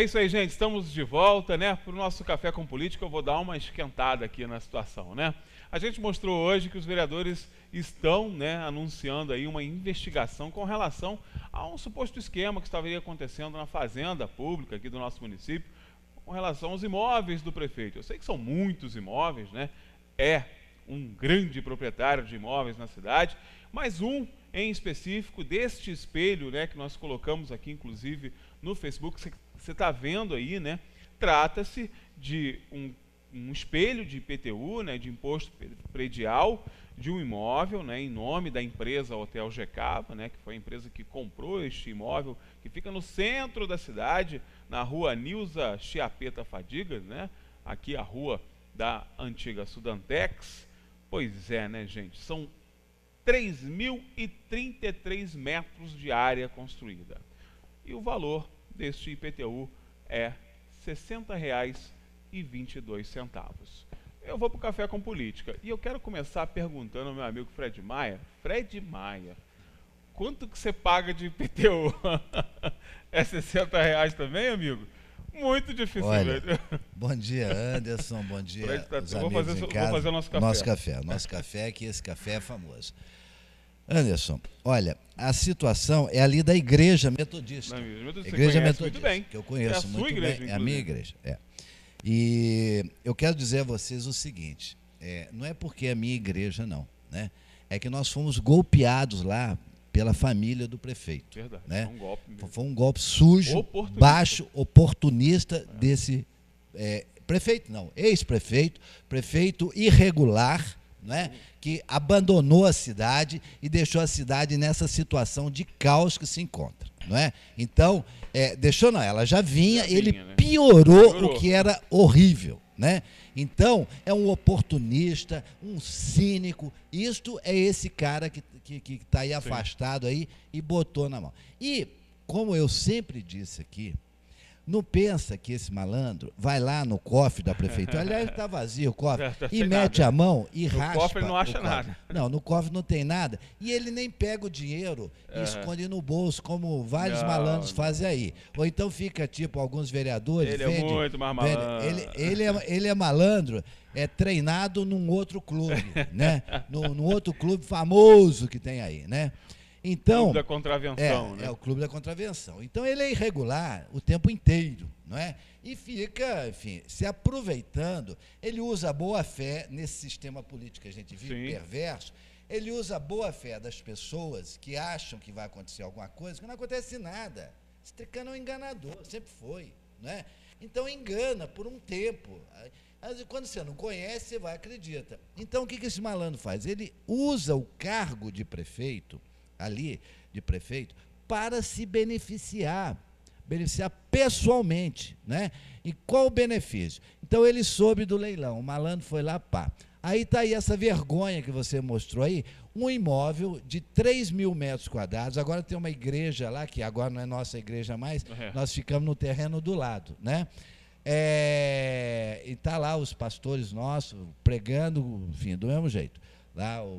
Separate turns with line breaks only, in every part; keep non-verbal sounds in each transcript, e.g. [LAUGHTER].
É isso aí, gente. Estamos de volta, né? Para o nosso café com política, eu vou dar uma esquentada aqui na situação, né? A gente mostrou hoje que os vereadores estão, né, anunciando aí uma investigação com relação a um suposto esquema que estava acontecendo na fazenda pública aqui do nosso município, com relação aos imóveis do prefeito. Eu sei que são muitos imóveis, né? É um grande proprietário de imóveis na cidade, mas um em específico deste espelho, né, que nós colocamos aqui, inclusive no Facebook, você está vendo aí, né? Trata-se de um, um, espelho de IPTU, né, de imposto predial, de um imóvel, né, em nome da empresa Hotel Gecaba, né, que foi a empresa que comprou este imóvel, que fica no centro da cidade, na rua Nilza Chiapeta Fadiga né, aqui a rua da antiga Sudantex. Pois é, né, gente, são 3.033 metros de área construída. E o valor deste IPTU é R$ 60,22. Eu vou para o Café com Política e eu quero começar perguntando ao meu amigo Fred Maia. Fred Maia, quanto que você paga de IPTU? [LAUGHS] é 60 60,00 também, amigo? Muito difícil. Olha, né? bom dia, Anderson. Bom dia. Fred, tá, vou, fazer, vou, fazer, o nosso café. Nosso café, nosso
café, que esse café é famoso. Anderson, olha, a situação é ali da igreja metodista. Da igreja, igreja metodista, bem. que eu conheço é muito igreja, bem. Inclusive. É a minha igreja, é. E eu quero dizer a vocês o seguinte, é, não é porque é a minha igreja, não, né? É que nós fomos golpeados lá pela família do prefeito. Verdade, né? foi, um golpe mesmo. foi um golpe sujo, oportunista. baixo, oportunista é. desse é, prefeito, não, ex-prefeito, prefeito irregular, né, que abandonou a cidade e deixou a cidade nessa situação de caos que se encontra. Não é? Então, é, deixou não, ela já vinha, já vinha ele né? piorou, piorou o que era horrível. Né? Então, é um oportunista, um cínico. Isto é esse cara que está que, que tá aí Sim. afastado aí e botou na mão. E, como eu sempre disse aqui, não pensa que esse malandro vai lá no cofre da prefeitura, aliás, está vazio o cofre, [LAUGHS] tá e mete nada. a mão e no raspa. No cofre não acha nada. Não, no cofre não tem nada. E ele nem pega o dinheiro e esconde no bolso, como vários não, malandros não. fazem aí. Ou então fica tipo alguns vereadores. Ele vende, é muito mais malandro. Vende, ele, ele, é, ele é malandro é treinado num outro clube, né? [LAUGHS] No, no, outro clube famoso que tem aí, né? Então, clube da contravenção, é, né? É o clube da contravenção. Então ele é irregular o tempo inteiro, não é? E fica, enfim, se aproveitando. Ele usa a boa fé nesse sistema político que a gente vive Sim. perverso. Ele usa a boa fé das pessoas que acham que vai acontecer alguma coisa, que não acontece nada. Esse tricano é um enganador, sempre foi, não é? Então engana por um tempo. quando você não conhece, você vai acredita. Então o que, que esse malandro faz? Ele usa o cargo de prefeito ali de prefeito para se beneficiar, beneficiar pessoalmente, né? E qual o benefício? Então ele soube do leilão, o malandro foi lá, pá. Aí está aí essa vergonha que você mostrou aí, um imóvel de 3 mil metros quadrados, agora tem uma igreja lá, que agora não é nossa igreja mais, é. nós ficamos no terreno do lado, né? É, e tá lá os pastores nossos pregando, enfim, do mesmo jeito lá o, o,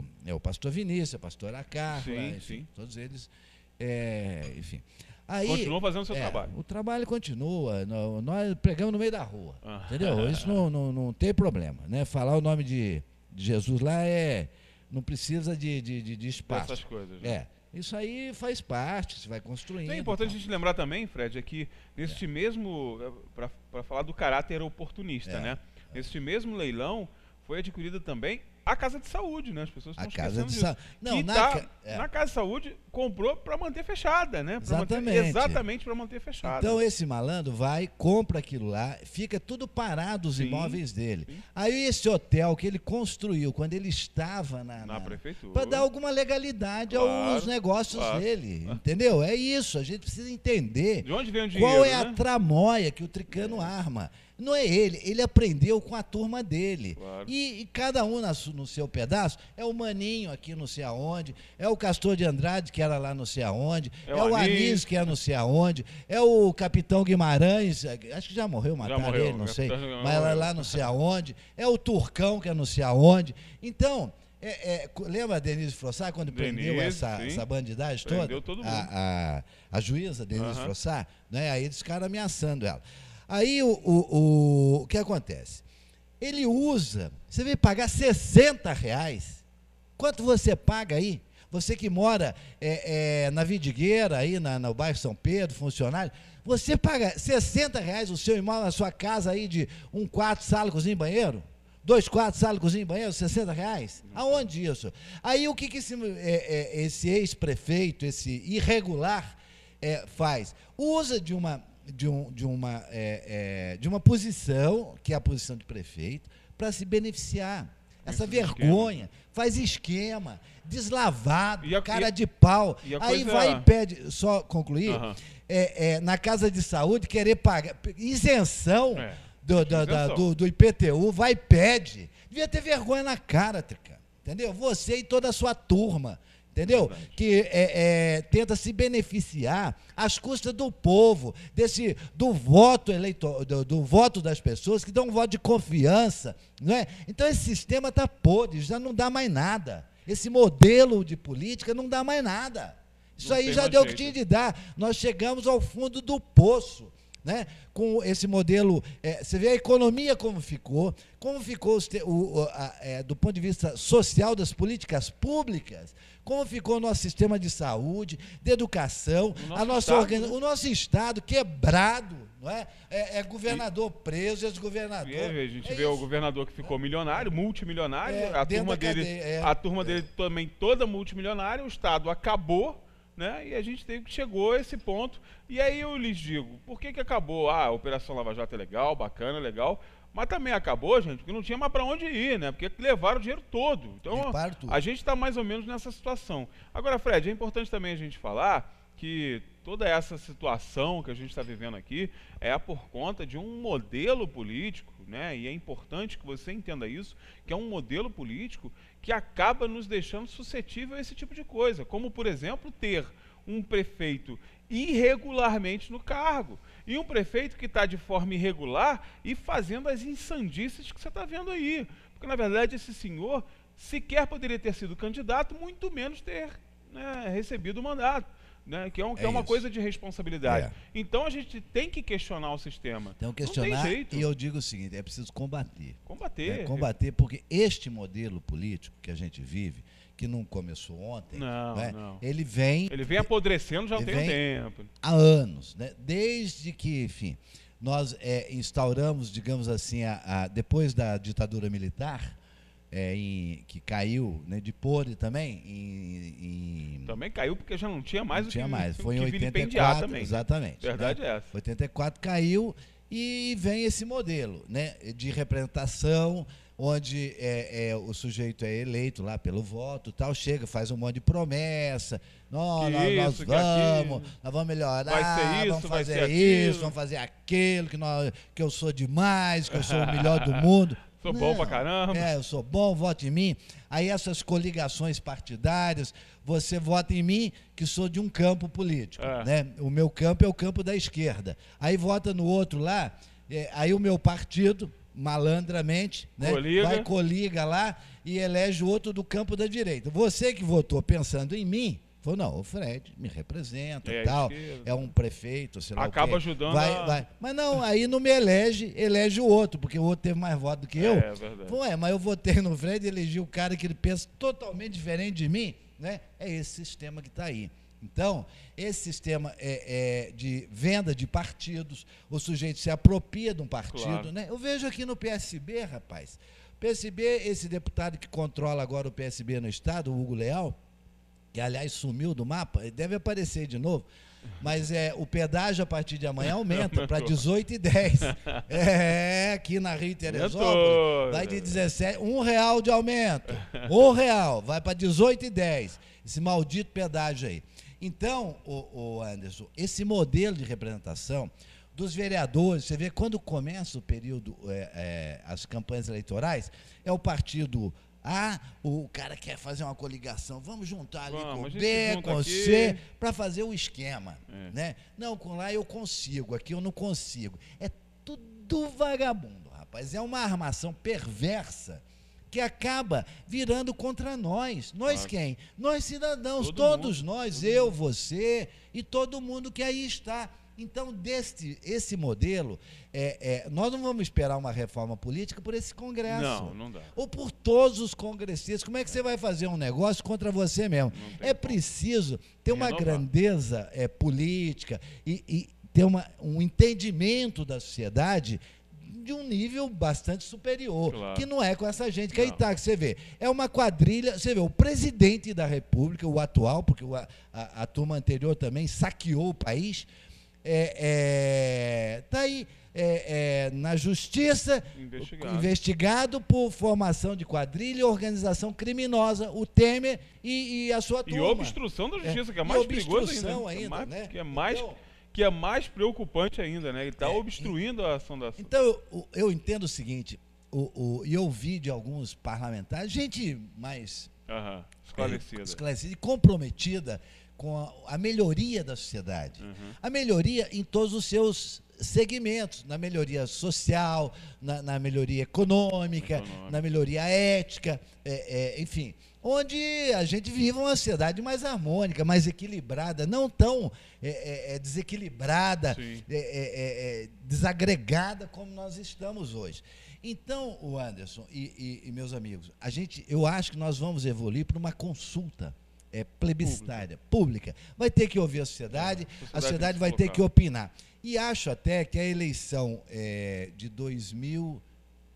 o, é, o pastor Vinícius, a pastora Carla, sim, enfim, sim. todos eles. É, enfim. Aí, Continuam fazendo o seu é, trabalho. O trabalho continua. Nós, pregamos no meio da rua. Ah. Entendeu? Isso não, não, não tem problema. Né? Falar o nome de, de Jesus lá é. Não precisa de, de, de, espaço. Essas coisas. Né? É. Isso aí faz parte, se vai construindo. Então é importante a gente
lembrar também, Fred, é que neste é. mesmo. Eh, para falar do caráter oportunista, é. né? Neste mesmo leilão foi adquirida também a Casa de Saúde, né? As pessoas estão a Casa de Saúde. Não, na, tá, ca... é. na, Casa de Saúde comprou para manter fechada, né? Pra exatamente. Manter, exatamente para manter fechada. Então
esse malandro vai, compra aquilo lá, fica tudo parado os sim, imóveis dele. Sim. Aí esse hotel que ele construiu quando ele estava na,
na, na prefeitura para dar
alguma legalidade claro, aos negócios claro. dele, [LAUGHS] entendeu? É isso, a gente precisa entender. De onde vem o dinheiro, Qual é né? a tramóia que o Tricano é. arma? Não é ele, ele aprendeu com a turma dele. Claro. E, e, cada um na, no seu pedaço. É o Maninho aqui não sei aonde, é o Castor de Andrade, que era lá não sei aonde, é, o, é o Anis, que é não sei aonde, é o Capitão Guimarães, acho que já morreu, mataram já morreu, ele, não sei, Capitão mas era é lá não sei aonde, é o Turcão, que é não sei aonde. Então, é, é, lembra a Denise Frossar quando Denise, prendeu essa, essa bandidagem prendeu toda? mundo. a, a, a, juíza Denise uhum. Frossar, né? aí eles ficaram ameaçando ela. Aí o, o, o que acontece? Ele usa, você vem pagar 60 reais. Quanto você paga aí? Você que mora é, é, na Vidigueira, aí na, no bairro São Pedro, funcionário, você paga 60 reais o seu imóvel na sua casa aí de um quarto, sala, cozinha e banheiro? Dois quartos, sala, cozinha e banheiro, 60 reais? Aonde isso? Aí o que, que esse, é, é esse ex-prefeito, esse irregular, é, faz? Usa de uma de, um, de, uma, é, é, de uma posição, que é a posição de prefeito, para se beneficiar. Essa vergonha, esquema. faz esquema, deslavado, a, cara e, de pau. Aí vai e pede, só concluir, é, é, na casa de saúde querer pagar isenção, é. do, do, isenção. Do, do, IPTU, vai e pede. Devia ter vergonha na cara, Trica. Entendeu? Você e toda a sua turma entendeu? É que é, é, tenta se beneficiar às custas do povo, desse do voto eleitor, do, do, voto das pessoas que dão um voto de confiança, não é? Então esse sistema está podre, já não dá mais nada. Esse modelo de política não dá mais nada. Isso não aí já deu o que tinha de dar. Nós chegamos ao fundo do poço né? com esse modelo. É, você vê a economia como ficou, como ficou o, o, a, é, do ponto de vista social das políticas públicas, como ficou o nosso sistema de saúde, de educação, o nosso, a nossa estado, organiz... Né? o nosso Estado quebrado. Não é? É, é
governador e, preso, ex-governador. É, a gente é vê isso. o governador que ficou milionário, multimilionário, é, é, a turma, dele, cadeia, a turma dele também toda multimilionária, o Estado acabou né? E a gente chegou a esse ponto. E aí eu lhes digo, por que, que acabou? Ah, a Operação Lava Jato é legal, bacana, legal. Mas também acabou, gente, porque não tinha mais para onde ir, né? Porque levaram o dinheiro todo. Então, a gente está mais ou menos nessa situação. Agora, Fred, é importante também a gente falar que toda essa situação que a gente está vivendo aqui é por conta de um modelo político, né? E é importante que você entenda isso, que é um modelo político que acaba nos deixando suscetível a esse tipo de coisa, como por exemplo ter um prefeito irregularmente no cargo e um prefeito que está de forma irregular e fazendo as insandices que você está vendo aí, porque na verdade esse senhor sequer poderia ter sido candidato, muito menos ter né, recebido o mandato. Né? Que, é, um, que é, é uma coisa de responsabilidade. É. Então a gente tem que questionar o sistema. Então, tem questionar e
eu digo o seguinte, é preciso combater. Combater. Né, combater porque este modelo político que a gente vive, que não começou ontem, não, né? não. ele vem... Ele vem
apodrecendo já tem um tempo. Há anos, né?
desde que, enfim, nós é, instauramos, digamos assim, a, a, depois da ditadura militar é, em, que caiu né, de podre também. Em, em...
Também caiu porque já não tinha mais
não o tinha que, mais. Foi em 84, também. Né? exatamente. Né? Verdade né? é essa. 84 caiu e vem esse modelo né, de representação onde é, é, o sujeito é eleito lá pelo voto tal, chega, faz um monte de promessa. Nós, nós vamos, nós vamos melhorar, isso, vamos fazer isso, aquilo. vamos fazer aquilo, que, nós, que eu sou demais, que eu sou o melhor do mundo. Sou Não, bom pra caramba. É, eu sou bom, vote em mim. Aí essas coligações partidárias, você vota em mim, que sou de um campo político. É. Né? O meu campo é o campo da esquerda. Aí vota no outro lá, é, aí o meu partido, malandramente, né? Coliga. vai coliga lá e elege o outro do campo da direita. Você que votou pensando em mim, Falou, não, o Fred me representa e é, tal. É um prefeito, sei lá Acaba ajudando. Vai, a... vai. Mas não, aí não me elege, elege o outro, porque o outro teve mais voto do que é, eu. É, é verdade. é, mas eu votei no Fred e elegi o cara que ele pensa totalmente diferente de mim. Né? É esse sistema que está aí. Então, esse sistema é, é, de venda de partidos, o sujeito se apropria de um partido. Claro. Né? Eu vejo aqui no PSB, rapaz. PSB, esse deputado que controla agora o PSB no Estado, o Hugo Leal, que aliás sumiu do mapa, deve aparecer de novo. Mas é, o pedágio a partir de amanhã aumenta para 18,10.
[LAUGHS] É,
aqui na Rio Teresópolis. Vai de 17, um real de aumento. Um real, vai para 18,10. Esse maldito pedágio aí. Então, o, o Anderson, esse modelo de representação dos vereadores, você vê quando começa o período, é, é, as campanhas eleitorais, é o partido ah, o cara quer fazer uma coligação. Vamos juntar ali Vamos, com B, com aqui. C, para fazer o esquema. É. Né? Não, com lá eu consigo, aqui eu não consigo. É tudo vagabundo, rapaz. É uma armação perversa que acaba virando contra nós. Nós quem? Nós cidadãos, todo todos mundo, nós, todo eu, mundo. você e todo mundo que aí está. Então, deste, esse modelo, é, é, nós não vamos esperar uma reforma política por esse Congresso. Não, não dá. Ou por todos os congressistas. Como é que você vai fazer um negócio contra você mesmo? É preciso ter uma Renovar. grandeza é, política e, e ter uma, um entendimento da sociedade de um nível bastante superior, claro. que não é com essa gente que aí está, você vê. É uma quadrilha, você vê, o presidente da República, o atual, porque o, a, a turma anterior também saqueou o país, é, é, tá aí é, é, na justiça, investigado. investigado. por formação de quadrilha e organização criminosa, o Temer e, e a sua turma. E obstrução da é, justiça, que é mais perigoso ainda. Né? É ainda mais,
né? Que é mais... Então, que é mais preocupante ainda, né? Ele está obstruindo a ação
da Então, eu, eu entendo o seguinte, o, eu e ouvi de alguns parlamentares, gente mais Esclarecida. esclarecida e comprometida com a, a melhoria da sociedade. Uhum. A melhoria em todos os seus segmentos, na melhoria social, na, na melhoria econômica, na melhoria ética, é, é, enfim, onde a gente vive uma sociedade mais harmônica, mais equilibrada, não tão é, é, é desequilibrada, é, desagregada como nós estamos hoje. Então, o Anderson e, e, e meus amigos, a gente, eu acho que nós vamos evoluir para uma consulta é, plebiscitária, pública. pública. Vai ter que ouvir a sociedade, é, a sociedade, a sociedade vai ter que opinar. E acho até que a eleição é, de 2000,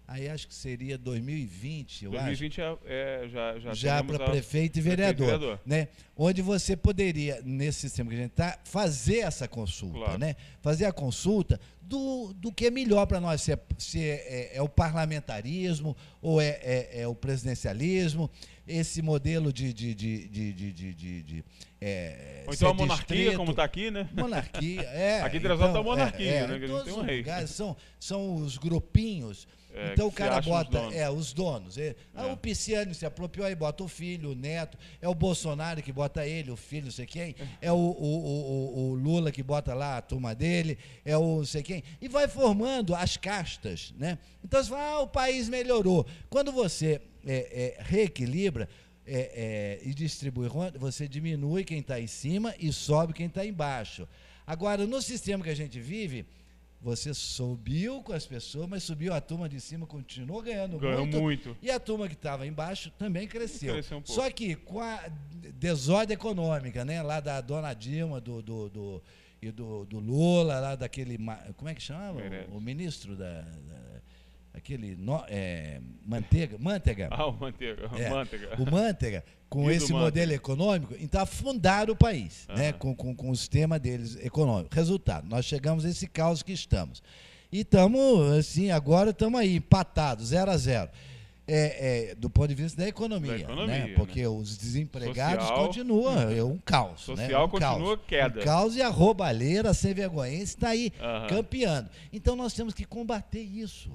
aí acho que seria 2020, eu 2020 acho.
2020 é, é, já já, já para prefeito e vereador, vereador,
né? Onde você poderia nesse sistema que a gente está fazer essa consulta, claro. né? Fazer a consulta do, do que é melhor para nós, se, é, se é, é, é, o parlamentarismo ou é, é, é, o presidencialismo, esse modelo de. de, de, de, de, de, de é, ou então a monarquia, tá distrito, como está aqui, né? Monarquia, [LAUGHS] é. aqui em Trás tá então, está a monarquia, né? Que todos tem um rei. Lugares, são, são os grupinhos. então o cara bota os é, os donos. É, O Pisciano se apropriou aí, bota o filho, o neto. É o Bolsonaro que bota ele, o filho, não sei quem. É o, o, o, o Lula que bota lá a turma dele. É o não sei quem e vai formando as castas. Né? Então você fala, ah, o país melhorou. Quando você é, é, reequilibra é, é e distribui, você diminui quem está em cima e sobe quem está embaixo. Agora, no sistema que a gente vive, você subiu com as pessoas, mas subiu a turma de cima, continuou ganhando Ganhou muito, muito. E a turma que estava embaixo também cresceu. cresceu um Só que com a desordem econômica, né? Lá da dona Dilma, do, do, do e do, do Lula, lá daquele. Como é que chama? O, o, ministro da. da aquele no, é, manteiga manteiga ah o manteiga, é, manteiga. o manteiga com [LAUGHS] e esse modelo econômico então afundaram o país né com, com, com o sistema deles econômico resultado nós chegamos a esse caos que estamos e estamos assim agora estamos aí empatados zero a zero é, é, do ponto de vista da economia. Da né? economia né? Porque né? os desempregados Social, continuam, né? é um caos. Né? Social né? um continua caos. queda. Um caos e a roubalheira sem vergonhense está aí uhum. campeando. Então nós temos que combater isso.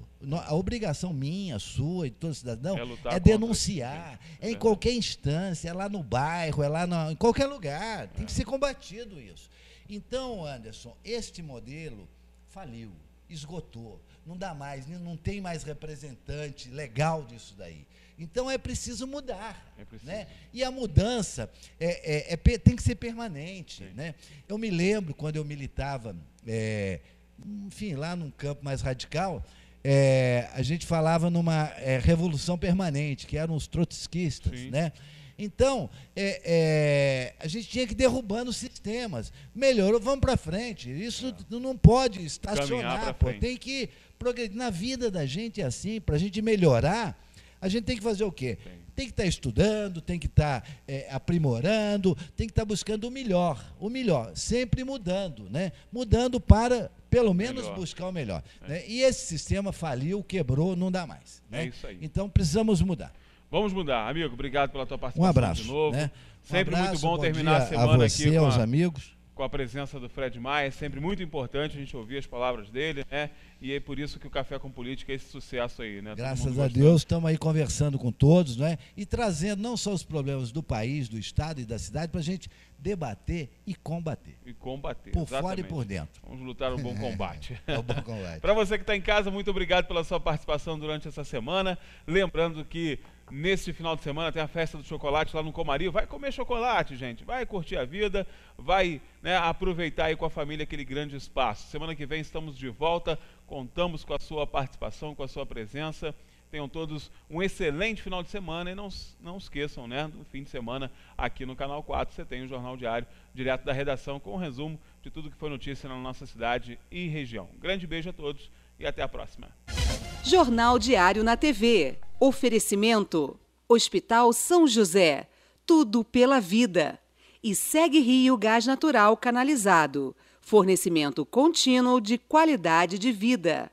A obrigação minha, sua e de todo cidadão é, é denunciar. É em qualquer instância, é lá no bairro, é lá no, em qualquer lugar. Tem que é. ser combatido isso. Então, Anderson, este modelo faliu, esgotou não dá mais, né? não tem mais representante legal disso daí. Então é preciso mudar. É preciso. Né? E a mudança é, é, é tem que ser permanente. Né? Eu me lembro quando eu militava, é, enfim, lá num campo mais radical, é, a gente falava numa revolução permanente, que eram os trotskistas. Né? Então, é, é, a gente tinha que ir derrubando os sistemas. Melhorou, vamos para frente. Isso não, não pode estacionar, pô, tem que progredir. Na vida da gente é assim, para a gente melhorar, a gente tem que fazer o quê? Tem que estar tá estudando, tem que estar tá, é, aprimorando, tem que estar tá buscando o melhor, o melhor, sempre mudando, né? Mudando para, pelo menos, melhor. buscar o melhor. É. Né? E esse sistema faliu, quebrou, não dá mais. É né? isso aí. Então precisamos mudar.
Vamos mudar, amigo. Obrigado pela tua participação um abraço, de novo. Né? Sempre um abraço, muito bom, bom terminar a semana a você, aqui. Com a... aos amigos com a presença do Fred Maia, é sempre muito importante a gente ouvir as palavras dele, né? E é por isso que o Café com Política é esse sucesso aí, né? Graças a Deus,
estamos aí conversando com todos, né? E trazendo não só os problemas do país, do estado e da cidade, para a gente debater e combater.
E combater. Por exatamente. fora e por dentro. Vamos lutar um bom combate. [LAUGHS] é um bom combate. [LAUGHS] para você que está em casa, muito obrigado pela sua participação durante essa semana. Lembrando que nesse final de semana tem a festa do chocolate lá no Comario. Vai comer chocolate, gente. Vai curtir a vida, vai né, aproveitar aí com a família aquele grande espaço. Semana que vem estamos de volta, contamos com a sua participação, com a sua presença. Tenham todos um excelente final de semana e não, não esqueçam, né? No fim de semana, aqui no Canal 4, você tem o Jornal Diário direto da redação com um resumo de tudo que foi notícia na nossa cidade e região. grande beijo a todos e até a próxima. Jornal Diário na TV. Oferecimento: Hospital São José. Tudo pela vida. E segue Rio Gás Natural Canalizado. Fornecimento contínuo de qualidade de vida.